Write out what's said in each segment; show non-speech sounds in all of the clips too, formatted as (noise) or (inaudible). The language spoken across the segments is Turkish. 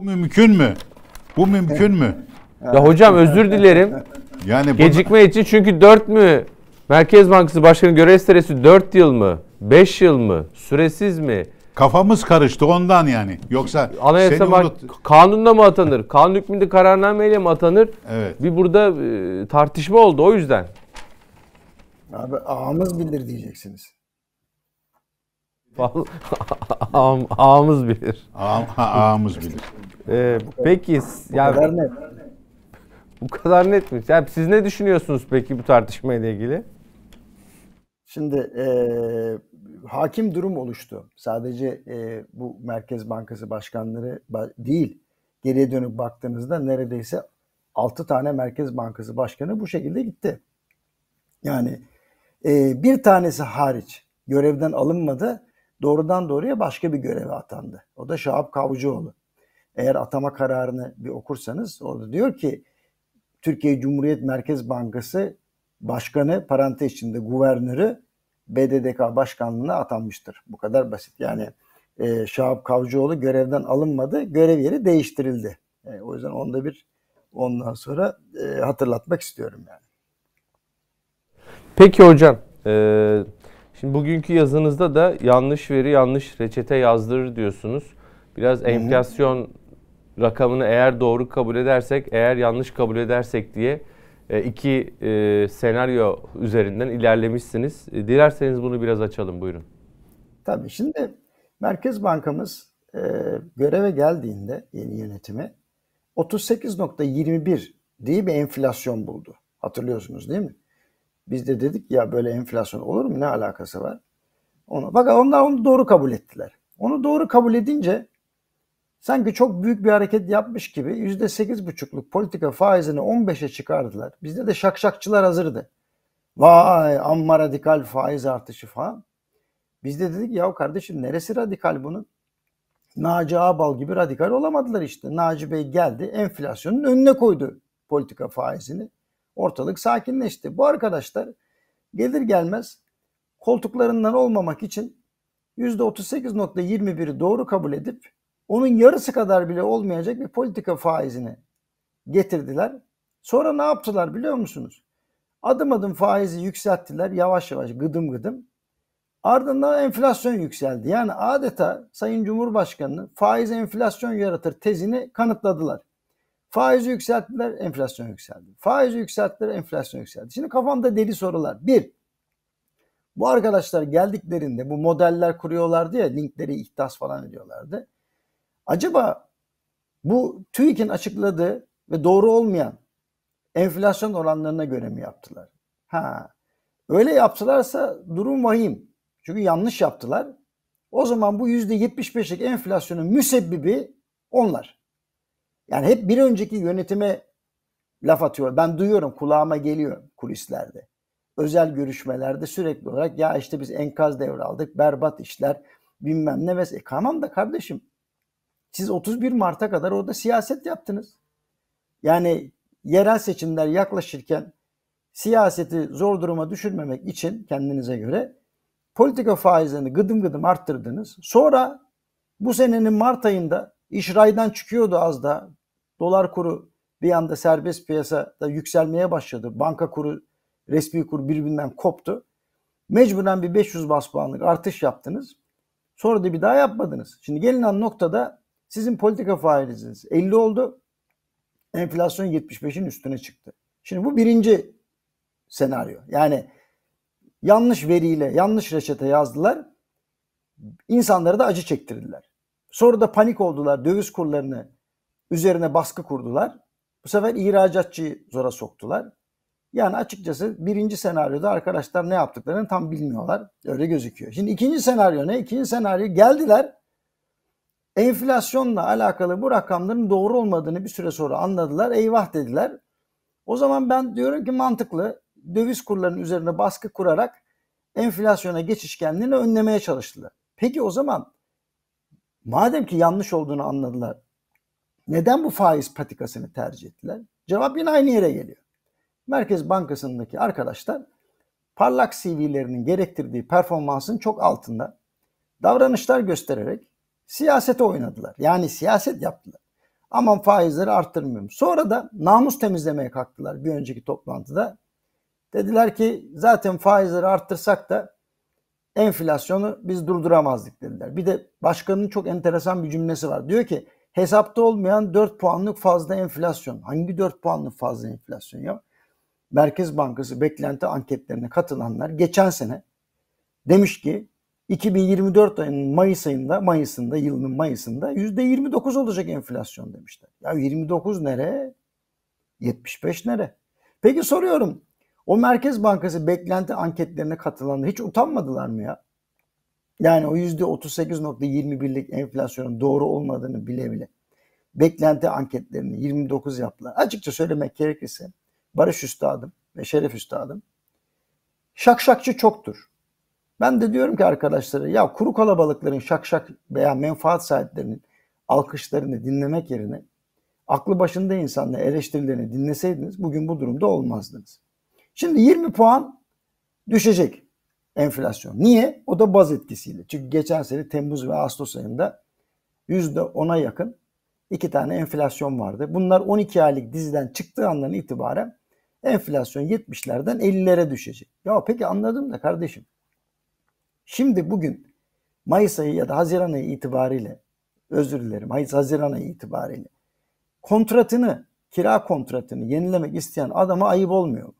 Bu mümkün mü? Bu mümkün mü? Ya hocam özür dilerim. Yani Gecikme için çünkü 4 mü? Merkez Bankası Başkanı görev süresi 4 yıl mı? 5 yıl mı? Süresiz mi? Kafamız karıştı ondan yani. Yoksa Anayasa bak, unut... kanunla mı atanır? Kanun hükmünde kararnameyle mi atanır? Evet. Bir burada e, tartışma oldu o yüzden. Abi ağamız bilir diyeceksiniz. (laughs) Ağam, ağamız bilir. Ağam, ağamız bilir. Ee, peki ya kadar net. bu kadar net mi? Yani siz ne düşünüyorsunuz peki bu tartışma ile ilgili? Şimdi e, hakim durum oluştu. Sadece e, bu Merkez Bankası başkanları değil, geriye dönüp baktığınızda neredeyse 6 tane Merkez Bankası başkanı bu şekilde gitti. Yani e, bir tanesi hariç görevden alınmadı, doğrudan doğruya başka bir göreve atandı. O da Şahap Kavcıoğlu eğer atama kararını bir okursanız orada diyor ki Türkiye Cumhuriyet Merkez Bankası başkanı parantez içinde guvernörü BDDK başkanlığına atanmıştır. Bu kadar basit. Yani e, Şahap Kavcıoğlu görevden alınmadı. Görev yeri değiştirildi. E, o yüzden onda bir ondan sonra e, hatırlatmak istiyorum yani. Peki hocam. E, şimdi bugünkü yazınızda da yanlış veri yanlış reçete yazdırır diyorsunuz. Biraz enflasyon rakamını eğer doğru kabul edersek, eğer yanlış kabul edersek diye e, iki e, senaryo üzerinden ilerlemişsiniz. E, dilerseniz bunu biraz açalım buyurun. Tabii şimdi Merkez Bankamız göreve geldiğinde yeni yönetimi 38.21 diye bir enflasyon buldu. Hatırlıyorsunuz değil mi? Biz de dedik ya böyle enflasyon olur mu ne alakası var? Onu, bak onlar onu doğru kabul ettiler. Onu doğru kabul edince Sanki çok büyük bir hareket yapmış gibi yüzde sekiz buçukluk politika faizini 15'e çıkardılar. Bizde de şakşakçılar hazırdı. Vay amma radikal faiz artışı falan. Biz de dedik ya kardeşim neresi radikal bunun? Naci Ağbal gibi radikal olamadılar işte. Naci Bey geldi enflasyonun önüne koydu politika faizini. Ortalık sakinleşti. Bu arkadaşlar gelir gelmez koltuklarından olmamak için %38.21'i doğru kabul edip onun yarısı kadar bile olmayacak bir politika faizini getirdiler. Sonra ne yaptılar biliyor musunuz? Adım adım faizi yükselttiler yavaş yavaş gıdım gıdım. Ardından enflasyon yükseldi. Yani adeta Sayın Cumhurbaşkanı'nın faiz enflasyon yaratır tezini kanıtladılar. Faizi yükselttiler, enflasyon yükseldi. Faizi yükselttiler, enflasyon yükseldi. Şimdi kafamda deli sorular. Bir, bu arkadaşlar geldiklerinde bu modeller kuruyorlardı ya linkleri ihtas falan ediyorlardı. Acaba bu TÜİK'in açıkladığı ve doğru olmayan enflasyon oranlarına göre mi yaptılar? Ha. Öyle yaptılarsa durum vahim. Çünkü yanlış yaptılar. O zaman bu %75'lik enflasyonun müsebbibi onlar. Yani hep bir önceki yönetime laf atıyor. Ben duyuyorum kulağıma geliyor kulislerde. Özel görüşmelerde sürekli olarak ya işte biz enkaz devraldık, berbat işler bilmem ne. E, tamam da kardeşim siz 31 Mart'a kadar orada siyaset yaptınız. Yani yerel seçimler yaklaşırken siyaseti zor duruma düşürmemek için kendinize göre politika faizlerini gıdım gıdım arttırdınız. Sonra bu senenin Mart ayında iş raydan çıkıyordu az da. Dolar kuru bir anda serbest piyasada yükselmeye başladı. Banka kuru, resmi kur birbirinden koptu. Mecburen bir 500 bas puanlık artış yaptınız. Sonra da bir daha yapmadınız. Şimdi gelinen noktada sizin politika faiziniz 50 oldu. Enflasyon 75'in üstüne çıktı. Şimdi bu birinci senaryo. Yani yanlış veriyle yanlış reçete yazdılar. İnsanlara da acı çektirdiler. Sonra da panik oldular. Döviz kurlarını üzerine baskı kurdular. Bu sefer ihracatçıyı zora soktular. Yani açıkçası birinci senaryoda arkadaşlar ne yaptıklarını tam bilmiyorlar. Öyle gözüküyor. Şimdi ikinci senaryo ne? İkinci senaryo geldiler Enflasyonla alakalı bu rakamların doğru olmadığını bir süre sonra anladılar. Eyvah dediler. O zaman ben diyorum ki mantıklı döviz kurlarının üzerine baskı kurarak enflasyona geçişkenliğini önlemeye çalıştılar. Peki o zaman madem ki yanlış olduğunu anladılar neden bu faiz patikasını tercih ettiler? Cevap yine aynı yere geliyor. Merkez Bankası'ndaki arkadaşlar parlak CV'lerinin gerektirdiği performansın çok altında davranışlar göstererek siyasete oynadılar. Yani siyaset yaptılar. Aman faizleri arttırmıyorum. Sonra da namus temizlemeye kalktılar bir önceki toplantıda. Dediler ki zaten faizleri arttırsak da enflasyonu biz durduramazdık dediler. Bir de başkanın çok enteresan bir cümlesi var. Diyor ki hesapta olmayan 4 puanlık fazla enflasyon. Hangi 4 puanlık fazla enflasyon ya? Merkez Bankası beklenti anketlerine katılanlar geçen sene demiş ki 2024 ayının Mayıs ayında, Mayıs'ında, yılının Mayıs'ında %29 olacak enflasyon demişler. Ya 29 nere? 75 nere? Peki soruyorum. O Merkez Bankası beklenti anketlerine katılan hiç utanmadılar mı ya? Yani o %38.21'lik enflasyonun doğru olmadığını bile bile. Beklenti anketlerini 29 yaptılar. Açıkça söylemek gerekirse Barış Üstadım ve Şeref Üstadım şakşakçı çoktur. Ben de diyorum ki arkadaşlara ya kuru kalabalıkların şak şak veya menfaat sahiplerinin alkışlarını dinlemek yerine aklı başında insanla eleştirilerini dinleseydiniz bugün bu durumda olmazdınız. Şimdi 20 puan düşecek enflasyon. Niye? O da baz etkisiyle. Çünkü geçen sene Temmuz ve Ağustos ayında %10'a yakın iki tane enflasyon vardı. Bunlar 12 aylık diziden çıktığı andan itibaren enflasyon 70'lerden 50'lere düşecek. Ya peki anladım da kardeşim Şimdi bugün Mayıs ayı ya da Haziran ayı itibariyle özür dilerim Mayıs Haziran ayı itibariyle kontratını kira kontratını yenilemek isteyen adama ayıp olmuyor mu?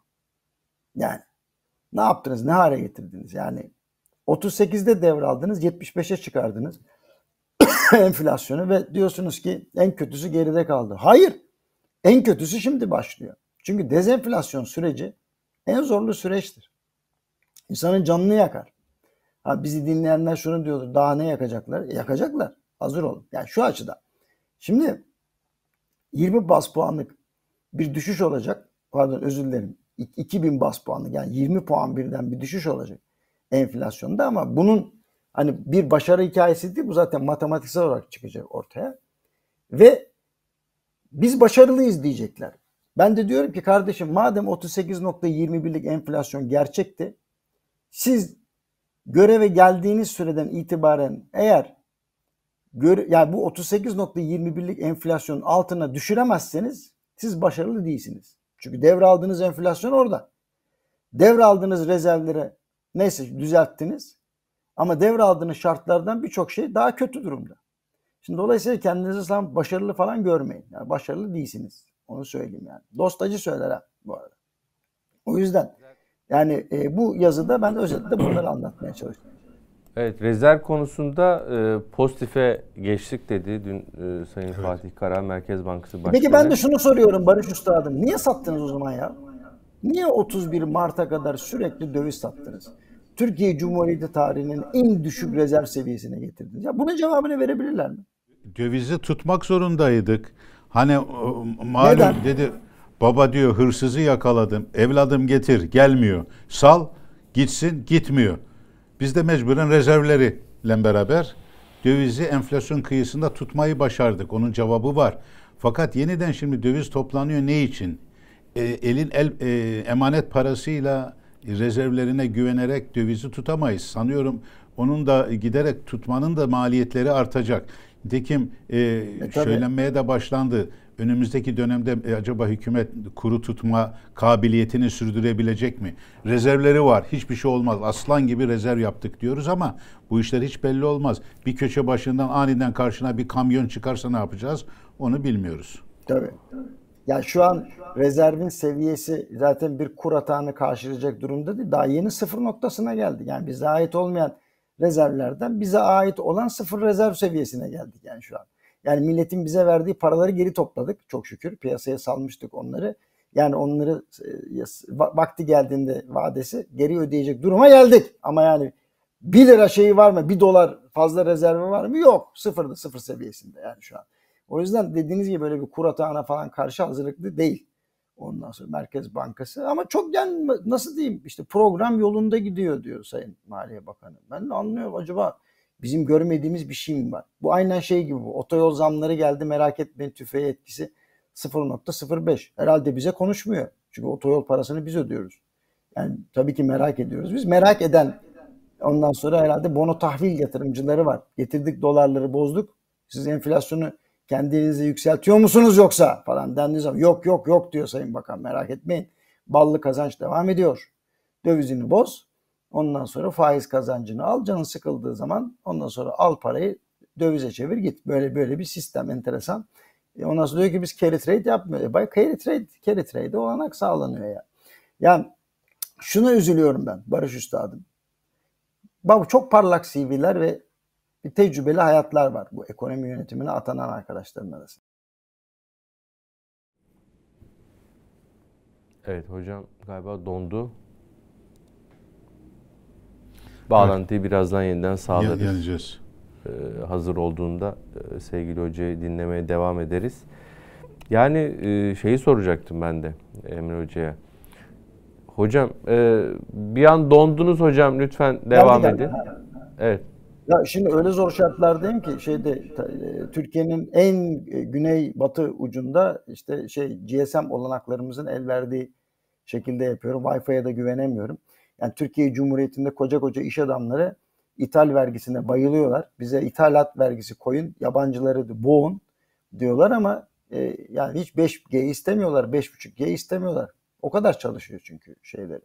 Yani ne yaptınız ne hale getirdiniz yani 38'de devraldınız 75'e çıkardınız (coughs) enflasyonu ve diyorsunuz ki en kötüsü geride kaldı. Hayır en kötüsü şimdi başlıyor. Çünkü dezenflasyon süreci en zorlu süreçtir. İnsanın canını yakar. Ha, bizi dinleyenler şunu diyordu. Daha ne yakacaklar? E, yakacaklar. Hazır olun. Yani şu açıda Şimdi 20 bas puanlık bir düşüş olacak. Pardon özür dilerim. 2000 bas puanlık yani 20 puan birden bir düşüş olacak enflasyonda ama bunun hani bir başarı hikayesi değil bu zaten matematiksel olarak çıkacak ortaya. Ve biz başarılıyız diyecekler. Ben de diyorum ki kardeşim madem 38.21'lik enflasyon gerçekti siz göreve geldiğiniz süreden itibaren eğer göre, yani bu 38.21'lik enflasyonun altına düşüremezseniz siz başarılı değilsiniz. Çünkü devraldığınız enflasyon orada. Devraldığınız rezervlere neyse düzelttiniz ama devraldığınız şartlardan birçok şey daha kötü durumda. Şimdi dolayısıyla kendinizi tam başarılı falan görmeyin. Yani başarılı değilsiniz. Onu söyleyeyim yani. dostacı söyler ha bu arada. O yüzden yani e, bu yazıda ben özetle bunları anlatmaya çalıştım. Evet rezerv konusunda e, pozitife geçtik dedi dün e, Sayın evet. Fatih Kara Merkez Bankası Başkanı. Peki ben de şunu soruyorum Barış Üstadım. Niye sattınız o zaman ya? Niye 31 Mart'a kadar sürekli döviz sattınız? Türkiye Cumhuriyeti tarihinin en düşük rezerv seviyesine getirdiniz. Ya bunun cevabını verebilirler mi? Dövizi tutmak zorundaydık. Hani malum Neden? dedi Baba diyor hırsızı yakaladım. Evladım getir gelmiyor. Sal gitsin gitmiyor. Biz de mecburen rezervleriyle beraber dövizi enflasyon kıyısında tutmayı başardık. Onun cevabı var. Fakat yeniden şimdi döviz toplanıyor ne için? E, elin el, e, emanet parasıyla rezervlerine güvenerek dövizi tutamayız. Sanıyorum onun da giderek tutmanın da maliyetleri artacak. Nitekim e, e, söylenmeye de başlandı önümüzdeki dönemde e, acaba hükümet kuru tutma kabiliyetini sürdürebilecek mi? Rezervleri var. Hiçbir şey olmaz. Aslan gibi rezerv yaptık diyoruz ama bu işler hiç belli olmaz. Bir köşe başından aniden karşına bir kamyon çıkarsa ne yapacağız? Onu bilmiyoruz. Tabii. Ya şu an rezervin seviyesi zaten bir kur atağını karşılayacak durumda değil. Daha yeni sıfır noktasına geldi. Yani bize ait olmayan rezervlerden bize ait olan sıfır rezerv seviyesine geldik yani şu an. Yani milletin bize verdiği paraları geri topladık çok şükür. Piyasaya salmıştık onları. Yani onları e, vakti geldiğinde vadesi geri ödeyecek duruma geldik. Ama yani 1 lira şeyi var mı? 1 dolar fazla rezervi var mı? Yok. Sıfırda sıfır seviyesinde yani şu an. O yüzden dediğiniz gibi böyle bir kur atağına falan karşı hazırlıklı değil. Ondan sonra Merkez Bankası ama çok yani nasıl diyeyim işte program yolunda gidiyor diyor Sayın Maliye Bakanı. Ben de anlıyorum acaba Bizim görmediğimiz bir şey mi var? Bu aynen şey gibi bu. Otoyol zamları geldi merak etmeyin tüfeği etkisi 0.05. Herhalde bize konuşmuyor. Çünkü otoyol parasını biz ödüyoruz. Yani tabii ki merak ediyoruz. Biz merak eden ondan sonra herhalde bono tahvil yatırımcıları var. Getirdik dolarları bozduk. Siz enflasyonu kendinizi yükseltiyor musunuz yoksa falan dendiği zaman yok yok yok diyor Sayın Bakan merak etmeyin. Ballı kazanç devam ediyor. Dövizini boz Ondan sonra faiz kazancını al. Canın sıkıldığı zaman ondan sonra al parayı dövize çevir git. Böyle böyle bir sistem enteresan. E ondan sonra diyor ki biz carry trade yapmıyoruz. E bay carry trade, carry trade olanak sağlanıyor ya. Yani şuna üzülüyorum ben Barış Üstadım. Bak çok parlak CV'ler ve tecrübeli hayatlar var bu ekonomi yönetimine atanan arkadaşların arasında. Evet hocam galiba dondu. Bağlantıyı evet. birazdan yeniden sağlarız. Yeneceğiz. Ee, hazır olduğunda e, sevgili hocayı dinlemeye devam ederiz. Yani e, şeyi soracaktım ben de Emre Hoca'ya. Hocam e, bir an dondunuz hocam lütfen devam ya, edin. Evet. Ya şimdi öyle zor şartlardayım ki şeyde Türkiye'nin en güney batı ucunda işte şey GSM olanaklarımızın el verdiği şekilde yapıyorum. Wi-Fi'ye de güvenemiyorum. Yani Türkiye Cumhuriyeti'nde koca koca iş adamları ithal vergisine bayılıyorlar. Bize ithalat vergisi koyun, yabancıları boğun diyorlar ama e, yani hiç 5G istemiyorlar, 5.5G istemiyorlar. O kadar çalışıyor çünkü şeyleri.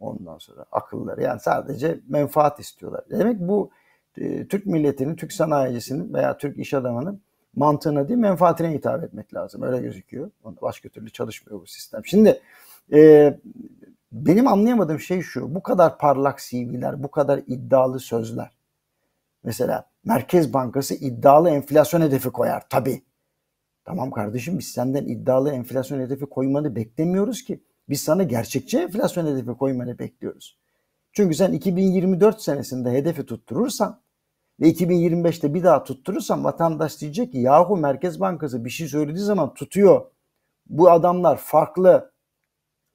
Ondan sonra akılları yani sadece menfaat istiyorlar. Demek bu e, Türk milletinin, Türk sanayicisinin veya Türk iş adamının mantığına değil menfaatine hitap etmek lazım. Öyle gözüküyor. Başka türlü çalışmıyor bu sistem. Şimdi e, benim anlayamadığım şey şu. Bu kadar parlak CV'ler, bu kadar iddialı sözler. Mesela Merkez Bankası iddialı enflasyon hedefi koyar. Tabii. Tamam kardeşim biz senden iddialı enflasyon hedefi koymanı beklemiyoruz ki. Biz sana gerçekçi enflasyon hedefi koymanı bekliyoruz. Çünkü sen 2024 senesinde hedefi tutturursan ve 2025'te bir daha tutturursan vatandaş diyecek ki yahu Merkez Bankası bir şey söylediği zaman tutuyor. Bu adamlar farklı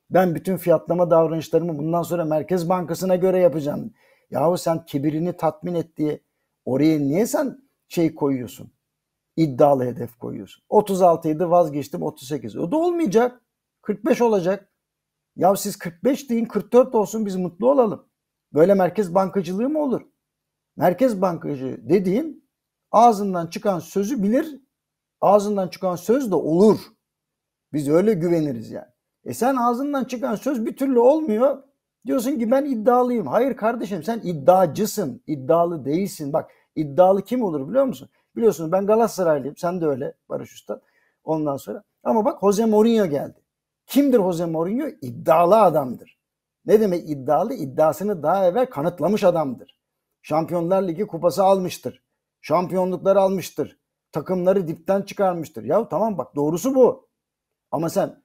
ben bütün fiyatlama davranışlarımı bundan sonra Merkez Bankası'na göre yapacağım. Yahu sen kibirini tatmin et diye oraya niye sen şey koyuyorsun? İddialı hedef koyuyorsun. 36 idi vazgeçtim 38. O da olmayacak. 45 olacak. Ya siz 45 deyin 44 olsun biz mutlu olalım. Böyle merkez bankacılığı mı olur? Merkez bankacı dediğin ağzından çıkan sözü bilir. Ağzından çıkan söz de olur. Biz öyle güveniriz yani. E sen ağzından çıkan söz bir türlü olmuyor. Diyorsun ki ben iddialıyım. Hayır kardeşim sen iddiacısın. İddialı değilsin. Bak iddialı kim olur biliyor musun? Biliyorsunuz ben Galatasaraylıyım. Sen de öyle Barış Usta. Ondan sonra. Ama bak Jose Mourinho geldi. Kimdir Jose Mourinho? İddialı adamdır. Ne demek iddialı? İddiasını daha evvel kanıtlamış adamdır. Şampiyonlar Ligi kupası almıştır. Şampiyonlukları almıştır. Takımları dipten çıkarmıştır. Ya tamam bak doğrusu bu. Ama sen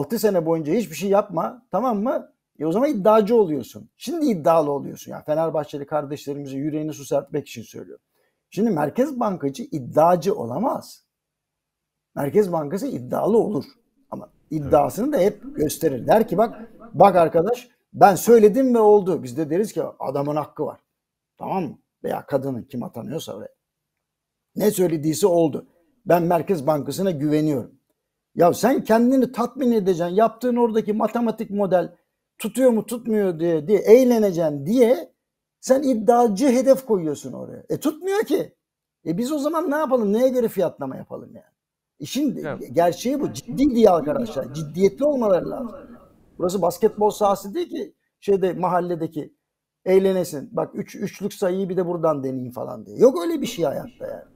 6 sene boyunca hiçbir şey yapma tamam mı? E o zaman iddiacı oluyorsun. Şimdi iddialı oluyorsun. Ya yani Fenerbahçeli kardeşlerimizin yüreğini su için söylüyorum. Şimdi Merkez Bankacı iddiacı olamaz. Merkez Bankası iddialı olur. Ama iddiasını da hep gösterir. Der ki bak bak arkadaş ben söyledim ve oldu. Biz de deriz ki adamın hakkı var. Tamam mı? Veya kadının kim atanıyorsa oraya. Ne söylediyse oldu. Ben Merkez Bankası'na güveniyorum. Ya sen kendini tatmin edeceksin. Yaptığın oradaki matematik model tutuyor mu tutmuyor diye, diye eğleneceksin diye sen iddiacı hedef koyuyorsun oraya. E tutmuyor ki. E biz o zaman ne yapalım? Neye göre fiyatlama yapalım yani? İşin evet. gerçeği bu. Ciddi diye arkadaşlar. Ciddiyetli olmaları lazım. Burası basketbol sahası değil ki şeyde mahalledeki eğlenesin. Bak üç, üçlük sayıyı bir de buradan deneyin falan diye. Yok öyle bir şey hayatta yani.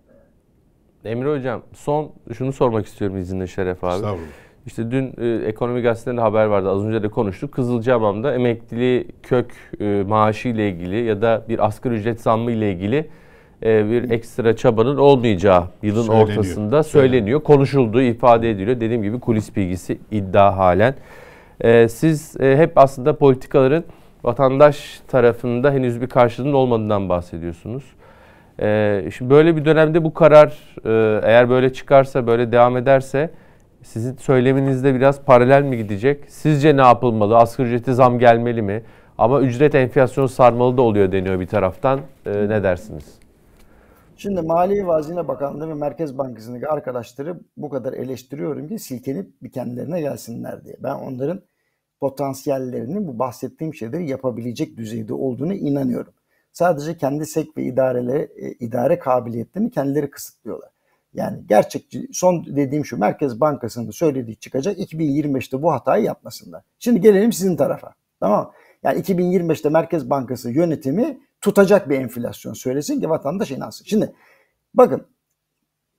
Emre Hocam son şunu sormak istiyorum izninle Şeref abi. Estağfurullah. İşte dün e, ekonomi gazetelerinde haber vardı. Az önce de konuştuk. Kızılcahamam'da emekli kök e, maaşı ile ilgili ya da bir asgari ücret zammı ile ilgili e, bir ekstra çabanın olmayacağı yılın söyleniyor. ortasında söyleniyor. Konuşulduğu ifade ediliyor. Dediğim gibi kulis bilgisi iddia halen. E, siz e, hep aslında politikaların vatandaş tarafında henüz bir karşılığının olmadığından bahsediyorsunuz. E, şimdi böyle bir dönemde bu karar e, eğer böyle çıkarsa, böyle devam ederse sizin söyleminizde biraz paralel mi gidecek? Sizce ne yapılmalı? Asgari ücreti zam gelmeli mi? Ama ücret enflasyonu sarmalı da oluyor deniyor bir taraftan. E, ne dersiniz? Şimdi Maliye ve Hazine Bakanlığı ve Merkez Bankası'ndaki arkadaşları bu kadar eleştiriyorum ki silkenip bir kendilerine gelsinler diye. Ben onların potansiyellerinin bu bahsettiğim şeyleri yapabilecek düzeyde olduğunu inanıyorum. Sadece kendi sek ve idareleri, e, idare kabiliyetlerini kendileri kısıtlıyorlar. Yani gerçekçi son dediğim şu Merkez Bankası'nın söylediği çıkacak 2025'te bu hatayı yapmasınlar. Şimdi gelelim sizin tarafa. Tamam mı? Yani 2025'te Merkez Bankası yönetimi tutacak bir enflasyon söylesin ki vatandaş inansın. Şimdi bakın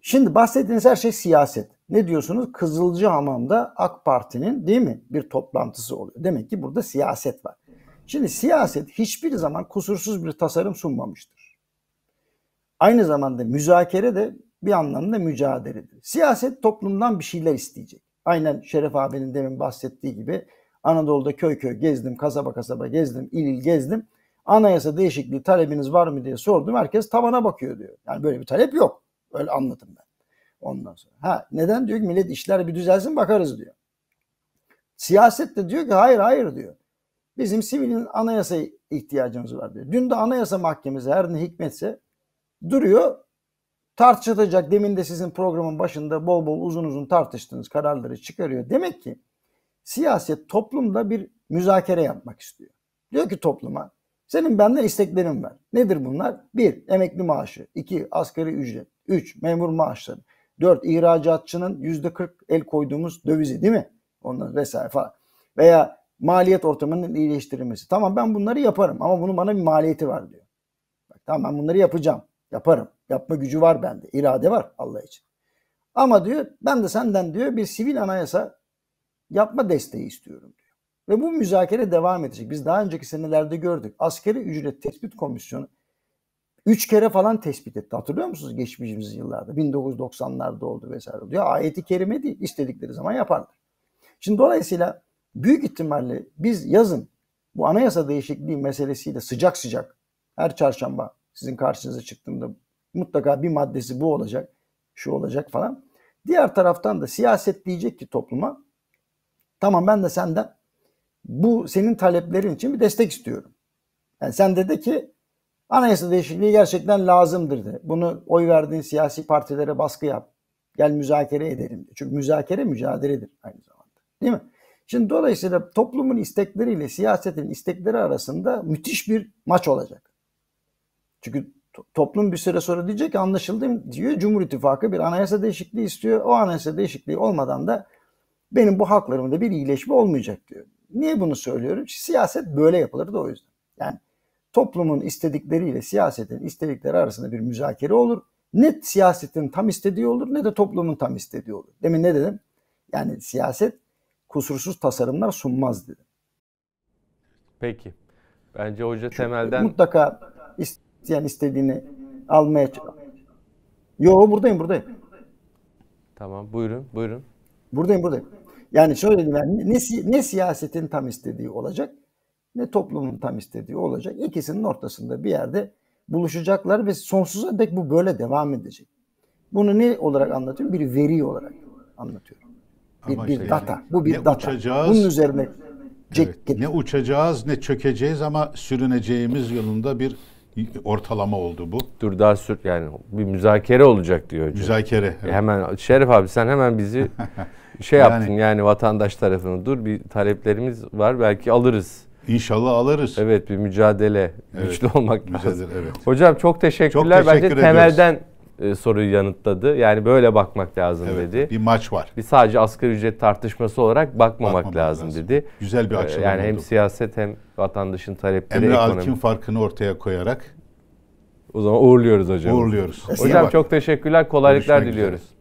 şimdi bahsettiğiniz her şey siyaset. Ne diyorsunuz? Kızılcı Hamam'da AK Parti'nin değil mi bir toplantısı oluyor. Demek ki burada siyaset var. Şimdi siyaset hiçbir zaman kusursuz bir tasarım sunmamıştır. Aynı zamanda müzakere de bir anlamda mücadeledir. Siyaset toplumdan bir şeyler isteyecek. Aynen Şeref abinin demin bahsettiği gibi Anadolu'da köy köy gezdim, kasaba kasaba gezdim, il il gezdim. Anayasa değişikliği talebiniz var mı diye sordum. Herkes tavana bakıyor diyor. Yani böyle bir talep yok. Öyle anladım ben. Ondan sonra. Ha neden diyor ki millet işler bir düzelsin bakarız diyor. Siyaset de diyor ki hayır hayır diyor. Bizim sivilin anayasa ihtiyacımız var diyor. Dün de anayasa mahkemesi her ne hikmetse duruyor tartışılacak. Demin de sizin programın başında bol bol uzun uzun tartıştığınız kararları çıkarıyor. Demek ki siyaset toplumda bir müzakere yapmak istiyor. Diyor ki topluma senin benden isteklerin var. Nedir bunlar? Bir, emekli maaşı. iki asgari ücret. Üç, memur maaşları. Dört, ihracatçının yüzde kırk el koyduğumuz dövizi değil mi? Onlar vesaire falan. Veya maliyet ortamının iyileştirilmesi. Tamam ben bunları yaparım ama bunun bana bir maliyeti var diyor. Bak, tamam ben bunları yapacağım. Yaparım. Yapma gücü var bende. İrade var Allah için. Ama diyor ben de senden diyor bir sivil anayasa yapma desteği istiyorum diyor. Ve bu müzakere devam edecek. Biz daha önceki senelerde gördük. Askeri ücret tespit komisyonu üç kere falan tespit etti. Hatırlıyor musunuz geçmişimiz yıllarda? 1990'larda oldu vesaire diyor. Ayeti kerime değil. istedikleri zaman yaparlar. Şimdi dolayısıyla büyük ihtimalle biz yazın bu anayasa değişikliği meselesiyle sıcak sıcak her çarşamba sizin karşınıza çıktığımda mutlaka bir maddesi bu olacak, şu olacak falan. Diğer taraftan da siyaset diyecek ki topluma tamam ben de senden bu senin taleplerin için bir destek istiyorum. Yani sen dedi ki anayasa değişikliği gerçekten lazımdır de. Bunu oy verdiğin siyasi partilere baskı yap. Gel müzakere edelim. Çünkü müzakere mücadeledir aynı zamanda. Değil mi? Şimdi dolayısıyla toplumun istekleriyle siyasetin istekleri arasında müthiş bir maç olacak. Çünkü toplum bir süre sonra diyecek ki anlaşıldı diyor Cumhur İttifakı bir anayasa değişikliği istiyor. O anayasa değişikliği olmadan da benim bu haklarımda bir iyileşme olmayacak diyor. Niye bunu söylüyorum? Çünkü siyaset böyle yapılır da o yüzden. Yani toplumun istedikleriyle siyasetin istedikleri arasında bir müzakere olur. Ne siyasetin tam istediği olur ne de toplumun tam istediği olur. Demin ne dedim? Yani siyaset kusursuz tasarımlar sunmaz dedi. Peki. Bence hoca Şu, temelden... Mutlaka isteyen istediğini almaya... Yo buradayım buradayım. Tamam buyurun buyurun. Buradayım buradayım. Yani şöyle diyeyim yani ne, ne siyasetin tam istediği olacak ne toplumun tam istediği olacak. İkisinin ortasında bir yerde buluşacaklar ve sonsuza dek bu böyle devam edecek. Bunu ne olarak anlatıyorum? Bir veri olarak anlatıyorum. Bir, bir data. Yani, bu bir data. Uçacağız, Bunun üzerine evet, ne uçacağız ne çökeceğiz ama sürüneceğimiz yolunda bir ortalama oldu bu. Dur daha sür yani bir müzakere olacak diyor hocam. Müzakere. E, evet. Hemen Şerif abi sen hemen bizi (laughs) şey yani, yaptın yani vatandaş tarafını dur bir taleplerimiz var belki alırız. İnşallah alırız. Evet bir mücadele evet, güçlü olmak mücadele, lazım. Evet. Hocam çok teşekkürler. Çok teşekkür Bence ediyoruz. temelden e, soruyu yanıtladı. Yani böyle bakmak lazım evet, dedi. Bir maç var. Bir sadece asgari ücret tartışması olarak bakmamak, bakmamak lazım, lazım dedi. Güzel bir e, açılım. Yani hem oldu. siyaset hem vatandaşın talepleri Emre ekonomi. Alkin farkını ortaya koyarak o zaman uğurluyoruz hocam. Uğurluyoruz. Hocam çok teşekkürler. Kolaylıklar Görüşmek diliyoruz. Üzere.